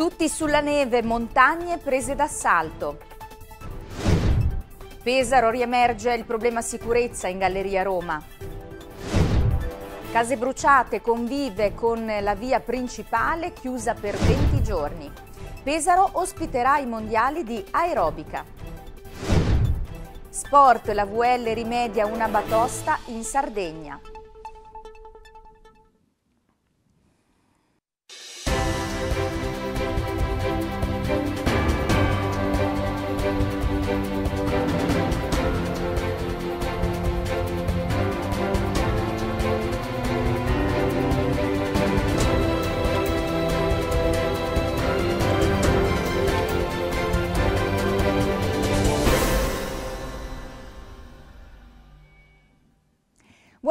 Tutti sulla neve, montagne prese d'assalto. Pesaro riemerge il problema sicurezza in Galleria Roma. Case bruciate convive con la via principale chiusa per 20 giorni. Pesaro ospiterà i mondiali di aerobica. Sport, la VL rimedia una batosta in Sardegna.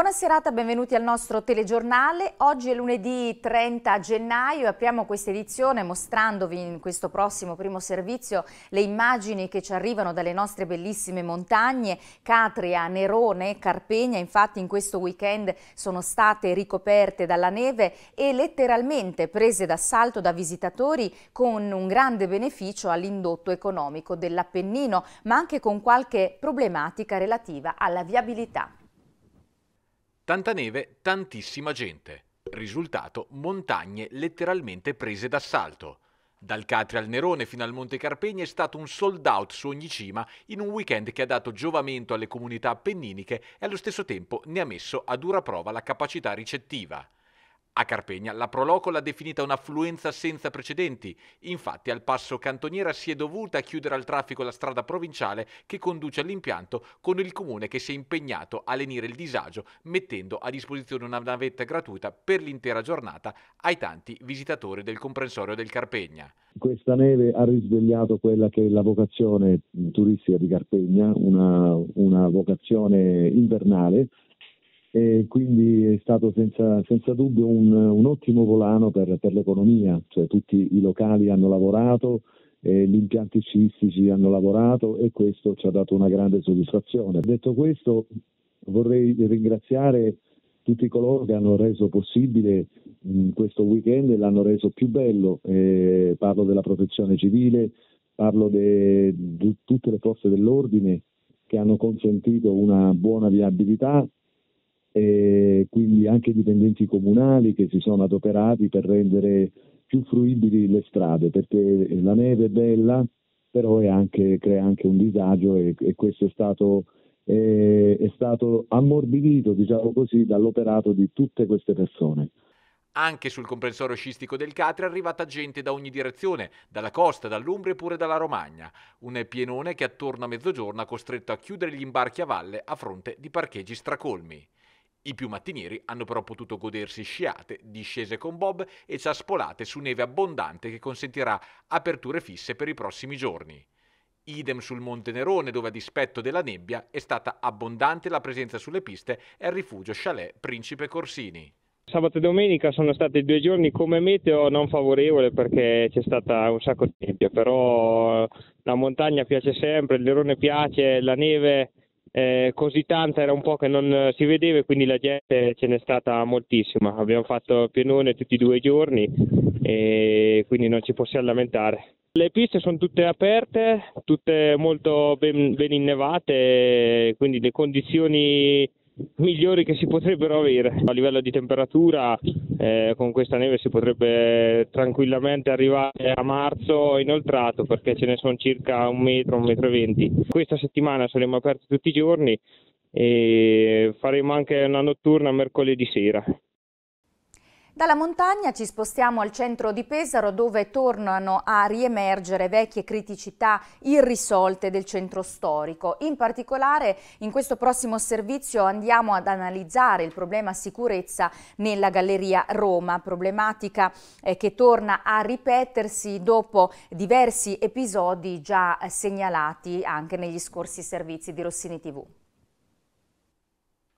Buona serata, benvenuti al nostro telegiornale. Oggi è lunedì 30 gennaio e apriamo questa edizione mostrandovi in questo prossimo primo servizio le immagini che ci arrivano dalle nostre bellissime montagne, Catria, Nerone, Carpegna. Infatti in questo weekend sono state ricoperte dalla neve e letteralmente prese d'assalto da visitatori con un grande beneficio all'indotto economico dell'Appennino, ma anche con qualche problematica relativa alla viabilità. Tanta neve, tantissima gente. Risultato, montagne letteralmente prese d'assalto. Dal Catri al Nerone fino al Monte Carpegna è stato un sold out su ogni cima in un weekend che ha dato giovamento alle comunità appenniniche e allo stesso tempo ne ha messo a dura prova la capacità ricettiva. A Carpegna la Proloco l'ha definita un'affluenza senza precedenti, infatti al passo cantoniera si è dovuta chiudere al traffico la strada provinciale che conduce all'impianto con il comune che si è impegnato a lenire il disagio mettendo a disposizione una navetta gratuita per l'intera giornata ai tanti visitatori del comprensorio del Carpegna. Questa neve ha risvegliato quella che è la vocazione turistica di Carpegna, una, una vocazione invernale e quindi è stato senza, senza dubbio un, un, ottimo volano per, per l'economia, cioè, tutti i locali hanno lavorato, eh, gli impianti sciistici hanno lavorato e questo ci ha dato una grande soddisfazione. Detto questo vorrei ringraziare tutti coloro che hanno reso possibile mh, questo weekend e l'hanno reso più bello, eh, parlo della protezione civile, parlo di tutte le forze dell'ordine che hanno consentito una buona viabilità e quindi anche i dipendenti comunali che si sono adoperati per rendere più fruibili le strade, perché la neve è bella, però è anche, crea anche un disagio e, e questo è stato, eh, è stato ammorbidito, diciamo così, dall'operato di tutte queste persone. Anche sul comprensorio sciistico del Catri è arrivata gente da ogni direzione, dalla costa, dall'Umbria e pure dalla Romagna. Un pienone che attorno a mezzogiorno ha costretto a chiudere gli imbarchi a valle a fronte di parcheggi stracolmi. I più mattinieri hanno però potuto godersi sciate, discese con bob e ciaspolate su neve abbondante che consentirà aperture fisse per i prossimi giorni. Idem sul Monte Nerone, dove a dispetto della nebbia è stata abbondante la presenza sulle piste e al rifugio Chalet Principe Corsini. Sabato e domenica sono stati due giorni come meteo non favorevole perché c'è stata un sacco di nebbia, però la montagna piace sempre, il Nerone piace, la neve eh, così tanta era un po' che non eh, si vedeva quindi la gente ce n'è stata moltissima. Abbiamo fatto pienone tutti e due i giorni e quindi non ci possiamo lamentare. Le piste sono tutte aperte, tutte molto ben, ben innevate, quindi le condizioni migliori che si potrebbero avere. A livello di temperatura, eh, con questa neve si potrebbe tranquillamente arrivare a marzo inoltrato perché ce ne sono circa un metro, un metro e venti. Questa settimana saremo aperti tutti i giorni e faremo anche una notturna mercoledì sera. Dalla montagna ci spostiamo al centro di Pesaro dove tornano a riemergere vecchie criticità irrisolte del centro storico. In particolare in questo prossimo servizio andiamo ad analizzare il problema sicurezza nella Galleria Roma, problematica eh, che torna a ripetersi dopo diversi episodi già eh, segnalati anche negli scorsi servizi di Rossini TV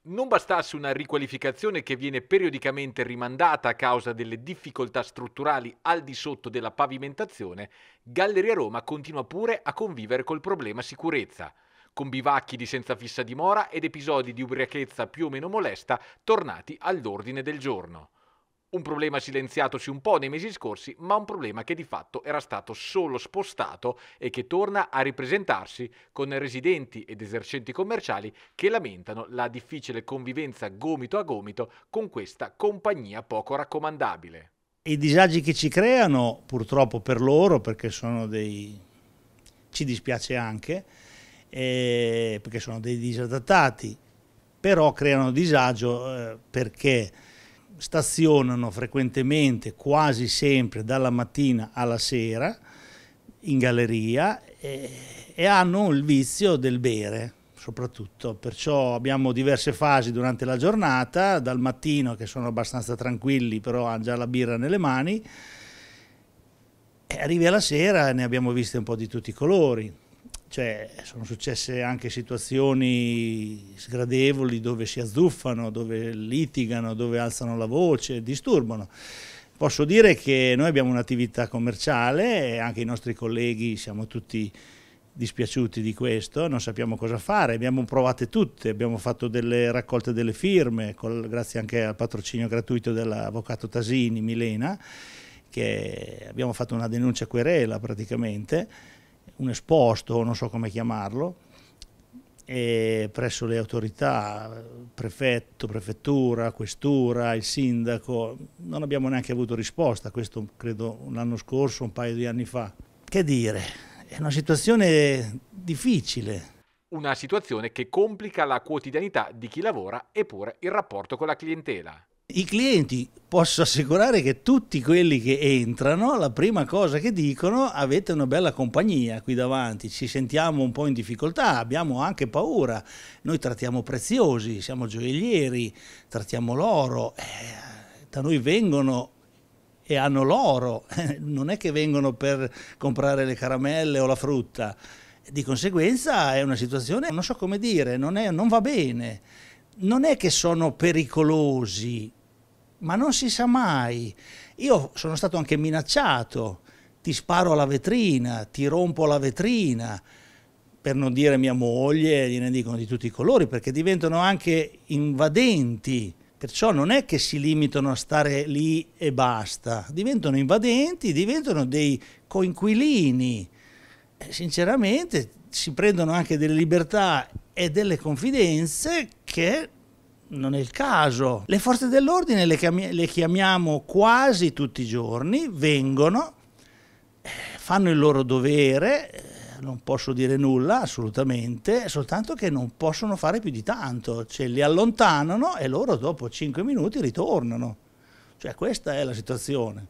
non bastasse una riqualificazione che viene periodicamente rimandata a causa delle difficoltà strutturali al di sotto della pavimentazione, Galleria Roma continua pure a convivere col problema sicurezza, con bivacchi di senza fissa dimora ed episodi di ubriachezza più o meno molesta tornati all'ordine del giorno. Un problema silenziatosi un po' nei mesi scorsi, ma un problema che di fatto era stato solo spostato e che torna a ripresentarsi con residenti ed esercenti commerciali che lamentano la difficile convivenza gomito a gomito con questa compagnia poco raccomandabile. I disagi che ci creano, purtroppo per loro, perché sono dei... ci dispiace anche, eh, perché sono dei disadattati, però creano disagio eh, perché stazionano frequentemente, quasi sempre, dalla mattina alla sera in galleria e, e hanno il vizio del bere soprattutto, perciò abbiamo diverse fasi durante la giornata, dal mattino che sono abbastanza tranquilli però hanno già la birra nelle mani, e arrivi alla sera e ne abbiamo viste un po' di tutti i colori, cioè, sono successe anche situazioni sgradevoli dove si azzuffano, dove litigano, dove alzano la voce, disturbano. Posso dire che noi abbiamo un'attività commerciale e anche i nostri colleghi siamo tutti dispiaciuti di questo, non sappiamo cosa fare, abbiamo provate tutte, abbiamo fatto delle raccolte delle firme, col, grazie anche al patrocinio gratuito dell'avvocato Tasini, Milena, che abbiamo fatto una denuncia querela praticamente, un esposto, non so come chiamarlo, presso le autorità, prefetto, prefettura, questura, il sindaco, non abbiamo neanche avuto risposta, questo credo l'anno scorso, un paio di anni fa. Che dire, è una situazione difficile. Una situazione che complica la quotidianità di chi lavora eppure il rapporto con la clientela i clienti posso assicurare che tutti quelli che entrano, la prima cosa che dicono, avete una bella compagnia qui davanti, ci sentiamo un po' in difficoltà, abbiamo anche paura, noi trattiamo preziosi, siamo gioiellieri, trattiamo l'oro, eh, da noi vengono e hanno l'oro, non è che vengono per comprare le caramelle o la frutta, di conseguenza è una situazione, non so come dire, non, è, non va bene, non è che sono pericolosi ma non si sa mai. Io sono stato anche minacciato, ti sparo alla vetrina, ti rompo la vetrina, per non dire mia moglie, gliene dicono di tutti i colori, perché diventano anche invadenti. Perciò non è che si limitano a stare lì e basta, diventano invadenti, diventano dei coinquilini. Eh, sinceramente si prendono anche delle libertà e delle confidenze che non è il caso. Le forze dell'ordine le, chiami- le chiamiamo quasi tutti i giorni, vengono, eh, fanno il loro dovere, eh, non posso dire nulla assolutamente, soltanto che non possono fare più di tanto, cioè li allontanano e loro dopo 5 minuti ritornano. Cioè questa è la situazione.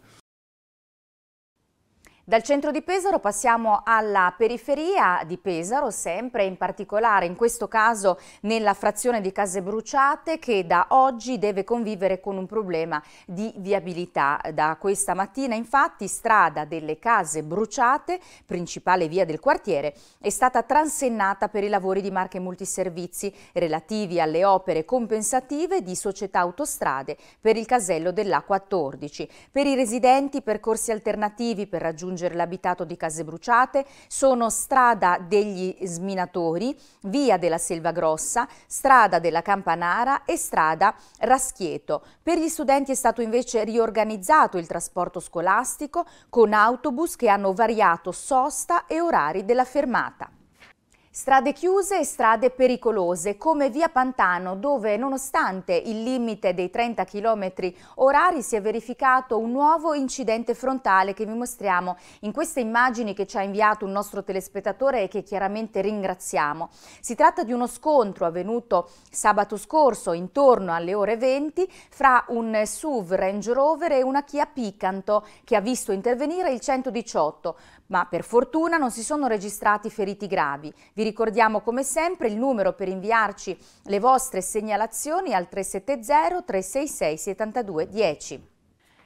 Dal centro di Pesaro passiamo alla periferia di Pesaro, sempre in particolare in questo caso nella frazione di Case Bruciate che da oggi deve convivere con un problema di viabilità. Da questa mattina infatti strada delle Case Bruciate, principale via del quartiere, è stata transennata per i lavori di marche multiservizi relativi alle opere compensative di società autostrade per il casello dell'A14. Per i residenti percorsi alternativi per raggiungere raggiungere l'abitato di case bruciate sono strada degli sminatori, via della Selva Grossa, strada della Campanara e strada Raschieto. Per gli studenti è stato invece riorganizzato il trasporto scolastico con autobus che hanno variato sosta e orari della fermata. Strade chiuse e strade pericolose, come via Pantano, dove nonostante il limite dei 30 km orari si è verificato un nuovo incidente frontale che vi mostriamo in queste immagini che ci ha inviato un nostro telespettatore e che chiaramente ringraziamo. Si tratta di uno scontro avvenuto sabato scorso intorno alle ore 20 fra un SUV Range Rover e una Kia Picanto che ha visto intervenire il 118 ma per fortuna non si sono registrati feriti gravi. Vi ricordiamo come sempre il numero per inviarci le vostre segnalazioni al 370 366 72 10.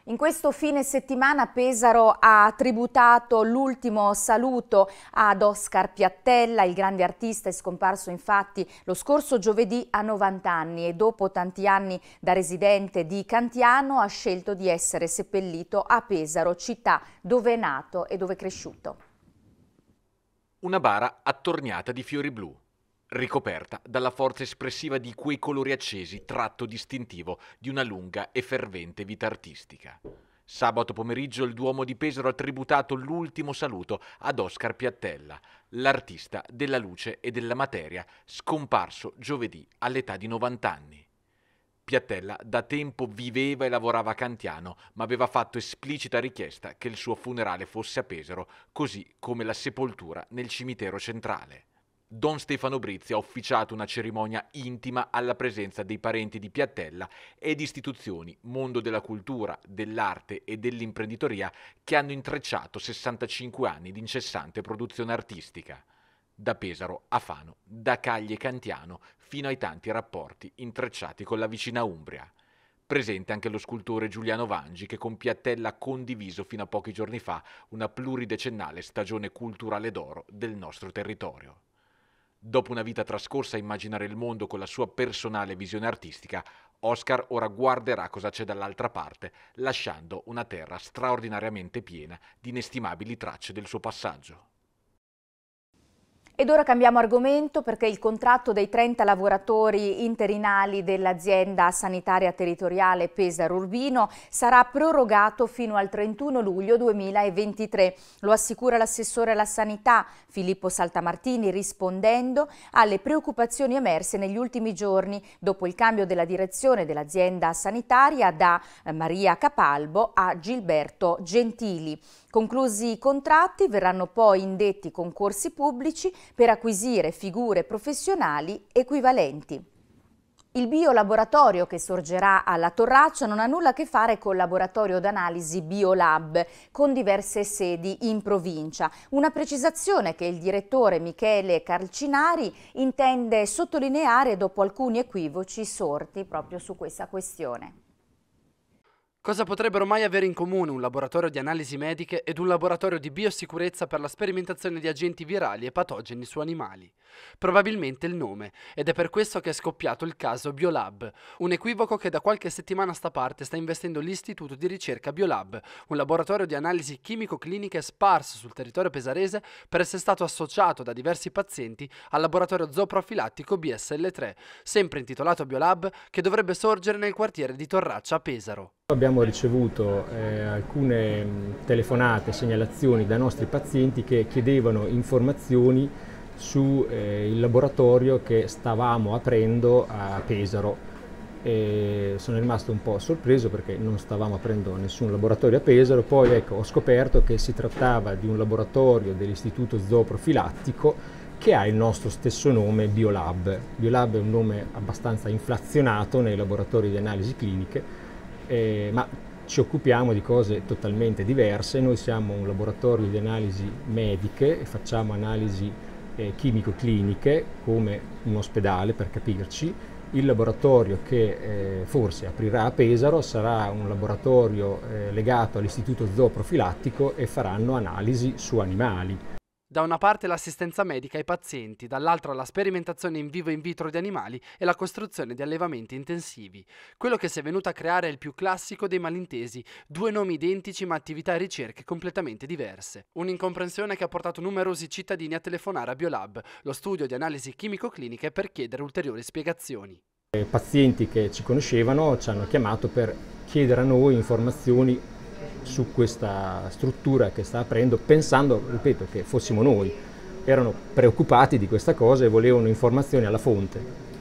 In questo fine settimana Pesaro ha tributato l'ultimo saluto ad Oscar Piattella, il grande artista è scomparso infatti lo scorso giovedì a 90 anni e dopo tanti anni da residente di Cantiano ha scelto di essere seppellito a Pesaro, città dove è nato e dove è cresciuto. Una bara attorniata di fiori blu ricoperta dalla forza espressiva di quei colori accesi, tratto distintivo di una lunga e fervente vita artistica. Sabato pomeriggio il Duomo di Pesaro ha tributato l'ultimo saluto ad Oscar Piattella, l'artista della luce e della materia, scomparso giovedì all'età di 90 anni. Piattella da tempo viveva e lavorava a Cantiano, ma aveva fatto esplicita richiesta che il suo funerale fosse a Pesaro, così come la sepoltura nel cimitero centrale. Don Stefano Brizzi ha officiato una cerimonia intima alla presenza dei parenti di Piattella ed istituzioni, mondo della cultura, dell'arte e dell'imprenditoria che hanno intrecciato 65 anni di incessante produzione artistica. Da Pesaro a Fano, da Cagli e Cantiano fino ai tanti rapporti intrecciati con la vicina Umbria. Presente anche lo scultore Giuliano Vangi che con Piattella ha condiviso fino a pochi giorni fa una pluridecennale stagione culturale d'oro del nostro territorio. Dopo una vita trascorsa a immaginare il mondo con la sua personale visione artistica, Oscar ora guarderà cosa c'è dall'altra parte, lasciando una terra straordinariamente piena di inestimabili tracce del suo passaggio. Ed ora cambiamo argomento perché il contratto dei 30 lavoratori interinali dell'azienda sanitaria territoriale Pesaro Urbino sarà prorogato fino al 31 luglio 2023. Lo assicura l'assessore alla sanità Filippo Saltamartini rispondendo alle preoccupazioni emerse negli ultimi giorni dopo il cambio della direzione dell'azienda sanitaria da eh, Maria Capalbo a Gilberto Gentili. Conclusi i contratti verranno poi indetti concorsi pubblici per acquisire figure professionali equivalenti. Il biolaboratorio che sorgerà alla Torraccia non ha nulla a che fare col laboratorio d'analisi Biolab con diverse sedi in provincia. Una precisazione che il direttore Michele Carcinari intende sottolineare dopo alcuni equivoci sorti proprio su questa questione. Cosa potrebbero mai avere in comune un laboratorio di analisi mediche ed un laboratorio di biosicurezza per la sperimentazione di agenti virali e patogeni su animali? Probabilmente il nome, ed è per questo che è scoppiato il caso Biolab, un equivoco che da qualche settimana a sta parte sta investendo l'Istituto di ricerca Biolab, un laboratorio di analisi chimico-cliniche sparso sul territorio pesarese per essere stato associato da diversi pazienti al laboratorio zooprofilattico BSL3, sempre intitolato Biolab, che dovrebbe sorgere nel quartiere di Torraccia a Pesaro. Abbiamo ricevuto eh, alcune telefonate, segnalazioni da nostri pazienti che chiedevano informazioni sul eh, laboratorio che stavamo aprendo a Pesaro. E sono rimasto un po' sorpreso perché non stavamo aprendo nessun laboratorio a Pesaro, poi ecco, ho scoperto che si trattava di un laboratorio dell'Istituto Zooprofilattico che ha il nostro stesso nome Biolab. Biolab è un nome abbastanza inflazionato nei laboratori di analisi cliniche, eh, ma ci occupiamo di cose totalmente diverse. Noi siamo un laboratorio di analisi mediche e facciamo analisi eh, chimico-cliniche come un ospedale per capirci. Il laboratorio che eh, forse aprirà a Pesaro sarà un laboratorio eh, legato all'istituto zooprofilattico e faranno analisi su animali. Da una parte l'assistenza medica ai pazienti, dall'altra la sperimentazione in vivo e in vitro di animali e la costruzione di allevamenti intensivi. Quello che si è venuto a creare è il più classico dei malintesi, due nomi identici ma attività e ricerche completamente diverse. Un'incomprensione che ha portato numerosi cittadini a telefonare a Biolab, lo studio di analisi chimico-cliniche per chiedere ulteriori spiegazioni. I eh, pazienti che ci conoscevano ci hanno chiamato per chiedere a noi informazioni su questa struttura che sta aprendo, pensando, ripeto, che fossimo noi. Erano preoccupati di questa cosa e volevano informazioni alla fonte.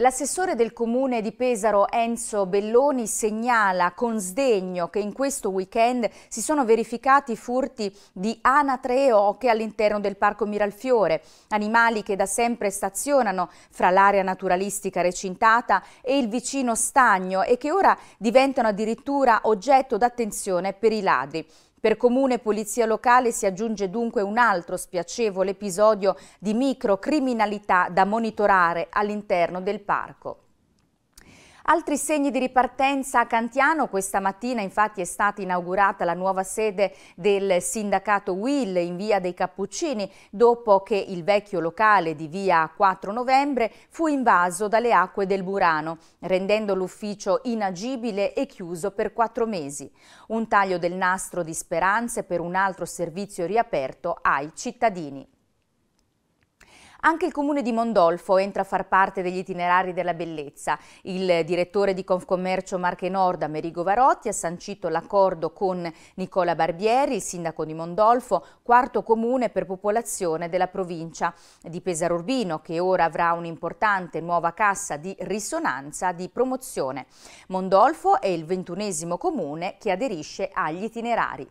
L'assessore del comune di Pesaro Enzo Belloni segnala con sdegno che in questo weekend si sono verificati furti di anatre e oche all'interno del parco Miralfiore, animali che da sempre stazionano fra l'area naturalistica recintata e il vicino stagno e che ora diventano addirittura oggetto d'attenzione per i ladri. Per Comune e Polizia Locale si aggiunge dunque un altro spiacevole episodio di microcriminalità da monitorare all'interno del parco. Altri segni di ripartenza a Cantiano, questa mattina infatti è stata inaugurata la nuova sede del sindacato Will in via dei Cappuccini dopo che il vecchio locale di via 4 novembre fu invaso dalle acque del Burano, rendendo l'ufficio inagibile e chiuso per quattro mesi. Un taglio del nastro di speranze per un altro servizio riaperto ai cittadini. Anche il comune di Mondolfo entra a far parte degli itinerari della bellezza. Il direttore di Confcommercio Marche Nord, Amerigo Varotti, ha sancito l'accordo con Nicola Barbieri, il sindaco di Mondolfo, quarto comune per popolazione della provincia di Pesaro Urbino, che ora avrà un'importante nuova cassa di risonanza di promozione. Mondolfo è il ventunesimo comune che aderisce agli itinerari.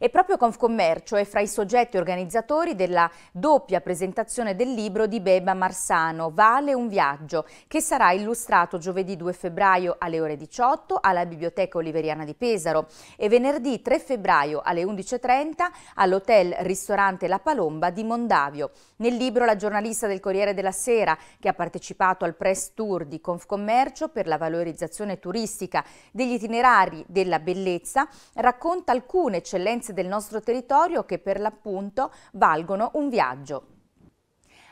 E proprio Confcommercio è fra i soggetti organizzatori della doppia presentazione del libro di Beba Marsano, Vale un viaggio, che sarà illustrato giovedì 2 febbraio alle ore 18 alla Biblioteca Oliveriana di Pesaro e venerdì 3 febbraio alle 11.30 all'Hotel Ristorante La Palomba di Mondavio. Nel libro la giornalista del Corriere della Sera, che ha partecipato al press tour di Confcommercio per la valorizzazione turistica degli itinerari della bellezza, racconta alcune eccellenze esperienze del nostro territorio che per l'appunto valgono un viaggio.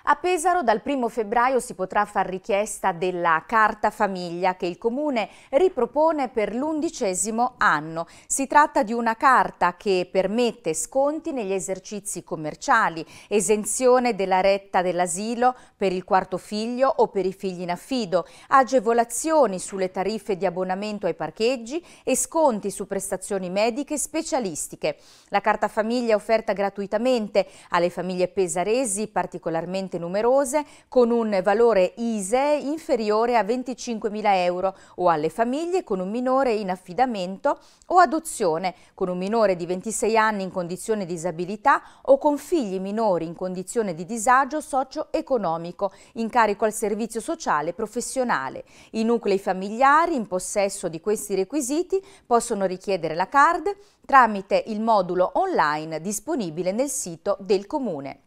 A Pesaro dal 1 febbraio si potrà far richiesta della carta famiglia che il Comune ripropone per l'undicesimo anno. Si tratta di una carta che permette sconti negli esercizi commerciali, esenzione della retta dell'asilo per il quarto figlio o per i figli in affido, agevolazioni sulle tariffe di abbonamento ai parcheggi e sconti su prestazioni mediche specialistiche. La carta famiglia è offerta gratuitamente alle famiglie pesaresi particolarmente particolarmente numerose con un valore ISE inferiore a 25.000 euro o alle famiglie con un minore in affidamento o adozione con un minore di 26 anni in condizione di disabilità o con figli minori in condizione di disagio socio-economico in carico al servizio sociale professionale. I nuclei familiari in possesso di questi requisiti possono richiedere la card tramite il modulo online disponibile nel sito del Comune.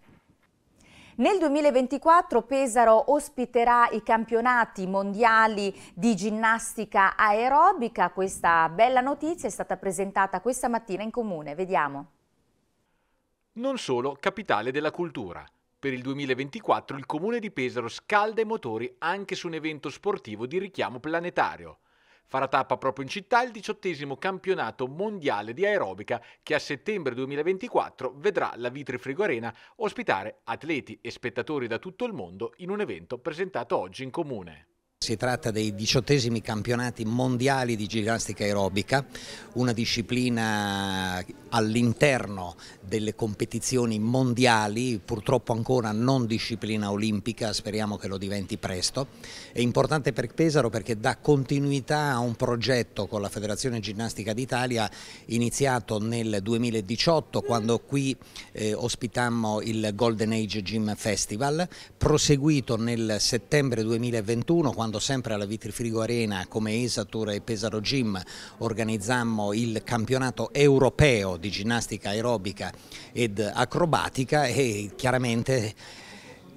Nel 2024 Pesaro ospiterà i campionati mondiali di ginnastica aerobica. Questa bella notizia è stata presentata questa mattina in comune. Vediamo. Non solo capitale della cultura. Per il 2024 il comune di Pesaro scalda i motori anche su un evento sportivo di richiamo planetario. Farà tappa proprio in città il diciottesimo campionato mondiale di aerobica che a settembre 2024 vedrà la Vitri Frigo Arena ospitare atleti e spettatori da tutto il mondo in un evento presentato oggi in comune. Si tratta dei diciottesimi campionati mondiali di ginnastica aerobica, una disciplina all'interno delle competizioni mondiali, purtroppo ancora non disciplina olimpica, speriamo che lo diventi presto. È importante per Pesaro perché dà continuità a un progetto con la Federazione Ginnastica d'Italia iniziato nel 2018 quando qui eh, ospitammo il Golden Age Gym Festival, proseguito nel settembre 2021 quando quando sempre alla Vitrifrigo Arena come Esatur e Pesaro Gym organizzammo il campionato europeo di ginnastica aerobica ed acrobatica e chiaramente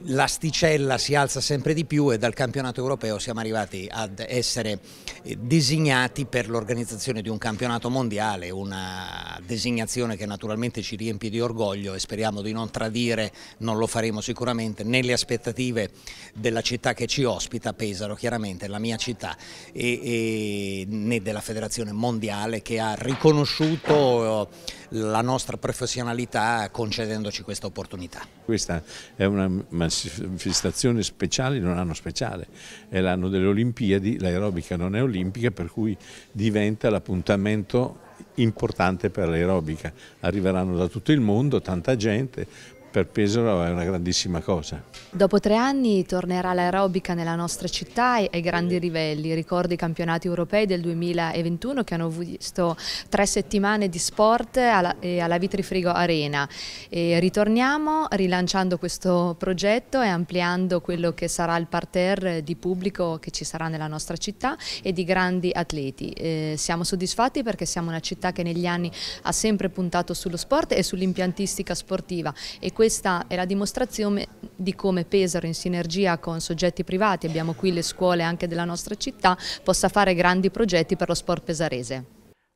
l'asticella si alza sempre di più e dal campionato europeo siamo arrivati ad essere eh, designati per l'organizzazione di un campionato mondiale, una designazione che naturalmente ci riempie di orgoglio e speriamo di non tradire, non lo faremo sicuramente, nelle aspettative della città che ci ospita, Pesaro chiaramente, la mia città, e, e, né della federazione mondiale che ha riconosciuto eh, la nostra professionalità concedendoci questa opportunità. Questa è una manifestazioni speciali non hanno speciale, è l'anno delle Olimpiadi, l'aerobica non è olimpica per cui diventa l'appuntamento importante per l'aerobica, arriveranno da tutto il mondo, tanta gente, per Pesaro è una grandissima cosa. Dopo tre anni tornerà l'aerobica nella nostra città e ai grandi livelli. Ricordo i campionati europei del 2021 che hanno visto tre settimane di sport alla, Vitrifrigo Arena. E ritorniamo rilanciando questo progetto e ampliando quello che sarà il parterre di pubblico che ci sarà nella nostra città e di grandi atleti. Eh, siamo soddisfatti perché siamo una città che negli anni ha sempre puntato sullo sport e sull'impiantistica sportiva e questo questa è la dimostrazione di come Pesaro in sinergia con soggetti privati, abbiamo qui le scuole anche della nostra città, possa fare grandi progetti per lo sport pesarese.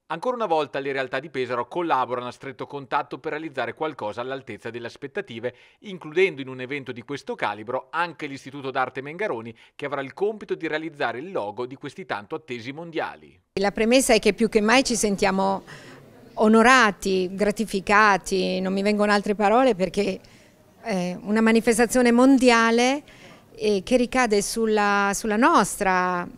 Ancora una volta le realtà di Pesaro collaborano a stretto contatto per realizzare qualcosa all'altezza delle aspettative, includendo in un evento di questo calibro anche l'Istituto d'Arte Mengaroni che avrà il compito di realizzare il logo di questi tanto attesi mondiali. La premessa è che più che mai ci sentiamo onorati, gratificati, non mi vengono altre parole perché è una manifestazione mondiale eh, che ricade sulla, sulla nostra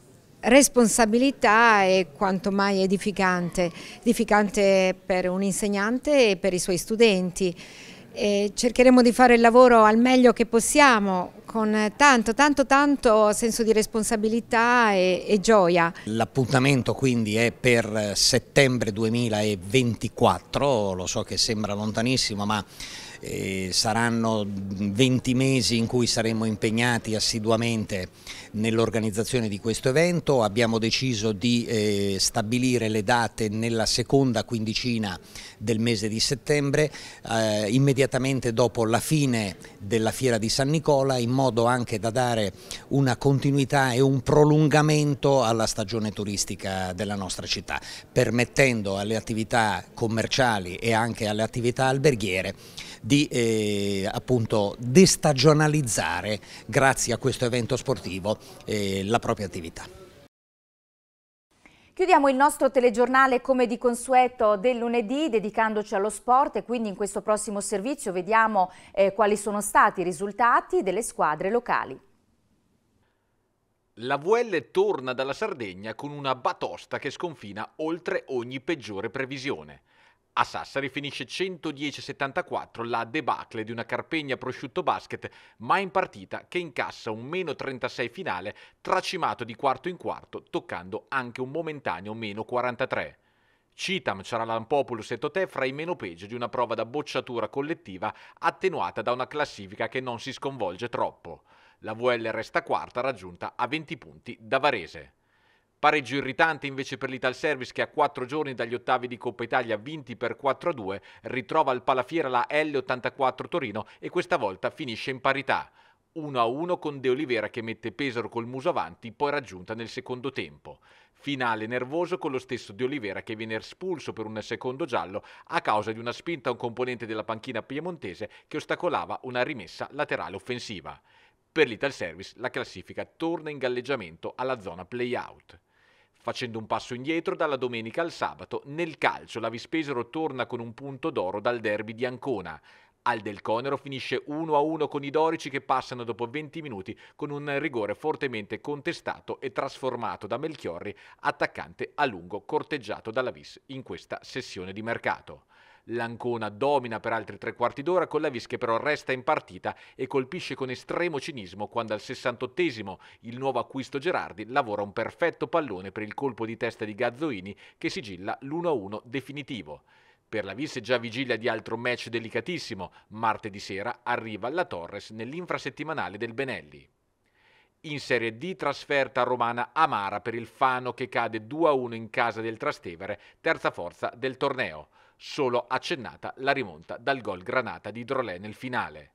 responsabilità e quanto mai edificante, edificante per un insegnante e per i suoi studenti. E cercheremo di fare il lavoro al meglio che possiamo con tanto, tanto, tanto senso di responsabilità e, e gioia. L'appuntamento quindi è per settembre 2024, lo so che sembra lontanissimo ma eh, saranno 20 mesi in cui saremo impegnati assiduamente nell'organizzazione di questo evento, abbiamo deciso di eh, stabilire le date nella seconda quindicina del mese di settembre, eh, immediatamente dopo la fine della Fiera di San Nicola, in modo anche da dare una continuità e un prolungamento alla stagione turistica della nostra città, permettendo alle attività commerciali e anche alle attività alberghiere di eh, appunto destagionalizzare grazie a questo evento sportivo eh, la propria attività. Chiudiamo il nostro telegiornale come di consueto del lunedì dedicandoci allo sport e quindi in questo prossimo servizio vediamo eh, quali sono stati i risultati delle squadre locali. La VL torna dalla Sardegna con una batosta che sconfina oltre ogni peggiore previsione. A Sassari finisce 110-74 la debacle di una Carpegna prosciutto basket, mai in partita che incassa un meno 36 finale, tracimato di quarto in quarto, toccando anche un momentaneo meno 43. Citam, Ciaralampopoulos e Totè fra i meno peggio di una prova da bocciatura collettiva attenuata da una classifica che non si sconvolge troppo. La VL resta quarta raggiunta a 20 punti da Varese. Pareggio irritante invece per l'Ital Service che a quattro giorni dagli ottavi di Coppa Italia vinti per 4-2 ritrova al palafiera la L84 Torino e questa volta finisce in parità. 1-1 con De Olivera che mette Pesaro col muso avanti, poi raggiunta nel secondo tempo. Finale nervoso con lo stesso De Olivera che viene espulso per un secondo giallo a causa di una spinta a un componente della panchina piemontese che ostacolava una rimessa laterale offensiva. Per l'Ital Service la classifica torna in galleggiamento alla zona play-out facendo un passo indietro dalla domenica al sabato. Nel calcio la Vispesero torna con un punto d'oro dal derby di Ancona. Al del Conero finisce 1-1 con i dorici che passano dopo 20 minuti con un rigore fortemente contestato e trasformato da Melchiorri, attaccante a lungo corteggiato dalla Vis in questa sessione di mercato. L'Ancona domina per altri tre quarti d'ora con la Vis che però resta in partita e colpisce con estremo cinismo quando al 68 il nuovo acquisto Gerardi lavora un perfetto pallone per il colpo di testa di Gazzoini che sigilla l'1-1 definitivo. Per la Vis è già vigilia di altro match delicatissimo, martedì sera arriva la Torres nell'infrasettimanale del Benelli. In Serie D trasferta romana amara per il Fano che cade 2-1 in casa del Trastevere, terza forza del torneo solo accennata la rimonta dal gol granata di Drolè nel finale.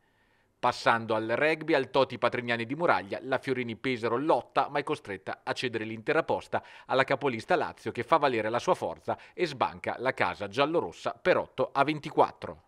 Passando al rugby, al Toti Patrignani di Muraglia, la Fiorini Pesaro lotta ma è costretta a cedere l'intera posta alla capolista Lazio che fa valere la sua forza e sbanca la casa giallorossa per 8 a 24.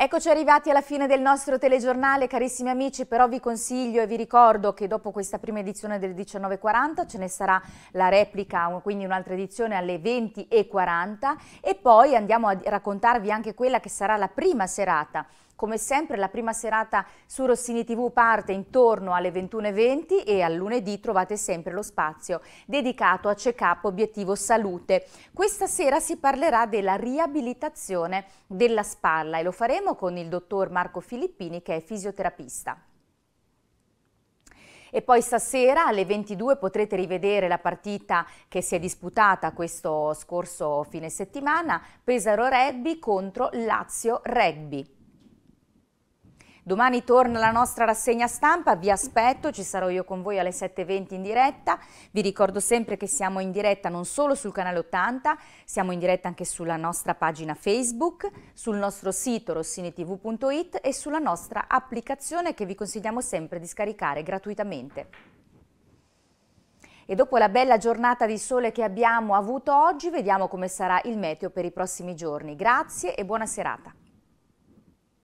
Eccoci arrivati alla fine del nostro telegiornale, carissimi amici, però vi consiglio e vi ricordo che dopo questa prima edizione delle 19.40 ce ne sarà la replica, quindi un'altra edizione alle 20.40 e poi andiamo a raccontarvi anche quella che sarà la prima serata come sempre la prima serata su Rossini TV parte intorno alle 21.20 e al lunedì trovate sempre lo spazio dedicato a check-up obiettivo salute. Questa sera si parlerà della riabilitazione della spalla e lo faremo con il dottor Marco Filippini che è fisioterapista. E poi stasera alle 22 potrete rivedere la partita che si è disputata questo scorso fine settimana, Pesaro Rugby contro Lazio Rugby. Domani torna la nostra rassegna stampa, vi aspetto, ci sarò io con voi alle 7.20 in diretta. Vi ricordo sempre che siamo in diretta non solo sul canale 80, siamo in diretta anche sulla nostra pagina Facebook, sul nostro sito rossinitv.it e sulla nostra applicazione che vi consigliamo sempre di scaricare gratuitamente. E dopo la bella giornata di sole che abbiamo avuto oggi, vediamo come sarà il meteo per i prossimi giorni. Grazie e buona serata.